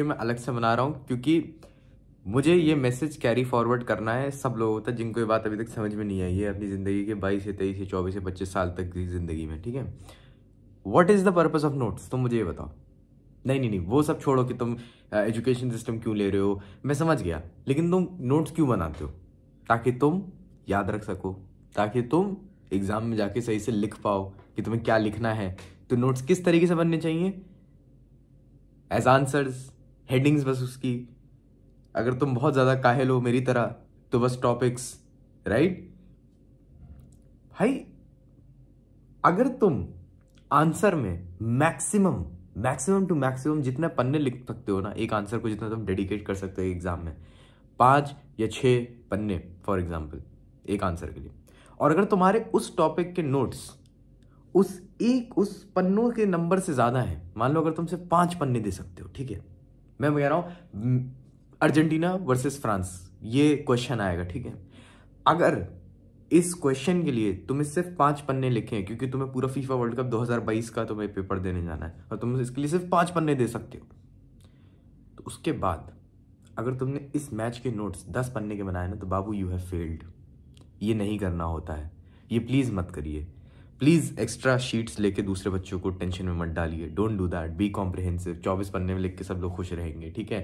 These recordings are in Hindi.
ये मैं अलग से बना रहा हूँ क्योंकि मुझे ये मैसेज कैरी फॉरवर्ड करना है सब लोगों तक जिनको ये बात अभी तक समझ में नहीं आई है अपनी ज़िंदगी के बाईस से तेईस से चौबीस से पच्चीस साल तक की ज़िंदगी में ठीक है what is the purpose of notes तुम मुझे ये बताओ नहीं नहीं नहीं वो सब छोड़ो कि तुम एजुकेशन सिस्टम क्यों ले रहे हो मैं समझ गया लेकिन तुम नोट्स क्यों बनाते हो ताकि तुम याद रख सको ताकि तुम एग्ज़ाम में जाके सही से लिख पाओ कि तुम्हें क्या लिखना है तो नोट्स किस तरीके से बनने चाहिए एज आंसर्स हेडिंग्स बस उसकी अगर तुम बहुत ज़्यादा काहिल हो मेरी तरह तो बस टॉपिक्स राइट भाई अगर तुम आंसर में मैक्सिमम मैक्सिमम टू मैक्सिमम जितने पन्ने लिख सकते हो ना एक आंसर को जितना तुम डेडिकेट कर सकते हो एग्जाम में पांच या छह पन्ने फॉर एग्जाम्पल एक आंसर के लिए और अगर तुम्हारे उस टॉपिक के नोट्स उस एक उस पन्नों के नंबर से ज़्यादा है मान लो अगर तुम सिर्फ पांच पन्ने दे सकते हो ठीक है मैं कह रहा हूँ अर्जेंटीना वर्सेस फ्रांस ये क्वेश्चन आएगा ठीक है अगर इस क्वेश्चन के लिए तुम्हें सिर्फ पांच पन्ने लिखे हैं क्योंकि तुम्हें पूरा फीफा वर्ल्ड कप 2022 का तुम्हें पेपर देने जाना है और तुम इसके लिए सिर्फ पांच पन्ने दे सकते हो तो उसके बाद अगर तुमने इस मैच के नोट्स दस पन्ने के बनाए ना तो बाबू यू हैव फेल्ड ये नहीं करना होता है ये प्लीज़ मत करिए प्लीज़ एक्स्ट्रा शीट्स लेके दूसरे बच्चों को टेंशन में मत डालिए don't do that be comprehensive चौबीस पन्ने में लिख के सब लोग खुश रहेंगे ठीक है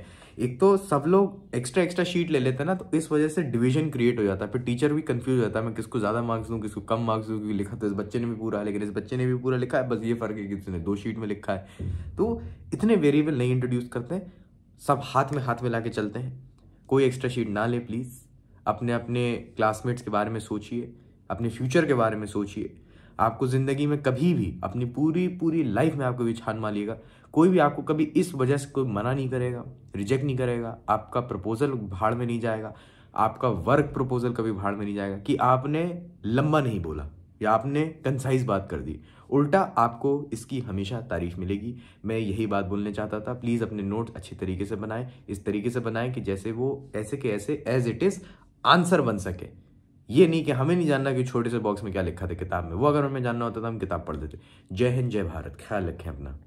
एक तो सब लोग एक्स्ट्रा एक्स्ट्रा शीट ले लेते हैं ना तो इस वजह से डिवीजन क्रिएट हो जाता है फिर टीचर भी कंफ्यूज हो जाता है मैं किसको ज़्यादा मार्क्स दूँ किसको कम मार्क्स दूँ क्योंकि लिखा तो इस बच्चे ने भी पूरा लेकिन इस बच्चे ने भी पूरा लिखा है बस ये फ़र्क है कि उसने दो शीट में लिखा है तो इतने वेरिएबल नहीं इंट्रोड्यूस करते हैं सब हाथ में हाथ में ला चलते हैं कोई एक्स्ट्रा शीट ना ले प्लीज़ अपने अपने क्लासमेट्स के बारे में सोचिए अपने फ्यूचर के बारे में सोचिए आपको ज़िंदगी में कभी भी अपनी पूरी पूरी लाइफ में आपको भी छान मानिएगा कोई भी आपको कभी इस वजह से कोई मना नहीं करेगा रिजेक्ट नहीं करेगा आपका प्रपोजल भाड़ में नहीं जाएगा आपका वर्क प्रपोजल कभी भाड़ में नहीं जाएगा कि आपने लंबा नहीं बोला या आपने कंसाइज बात कर दी उल्टा आपको इसकी हमेशा तारीफ मिलेगी मैं यही बात बोलने चाहता था प्लीज़ अपने नोट अच्छे तरीके से बनाएं इस तरीके से बनाएं कि जैसे वो ऐसे के ऐसे एज इट इज़ आंसर बन सके ये नहीं कि हमें नहीं जानना कि छोटे से बॉक्स में क्या लिखा था किताब में वो अगर हमें जानना होता तो हम किताब पढ़ देते जय हिंद जय भारत ख्याल रखें अपना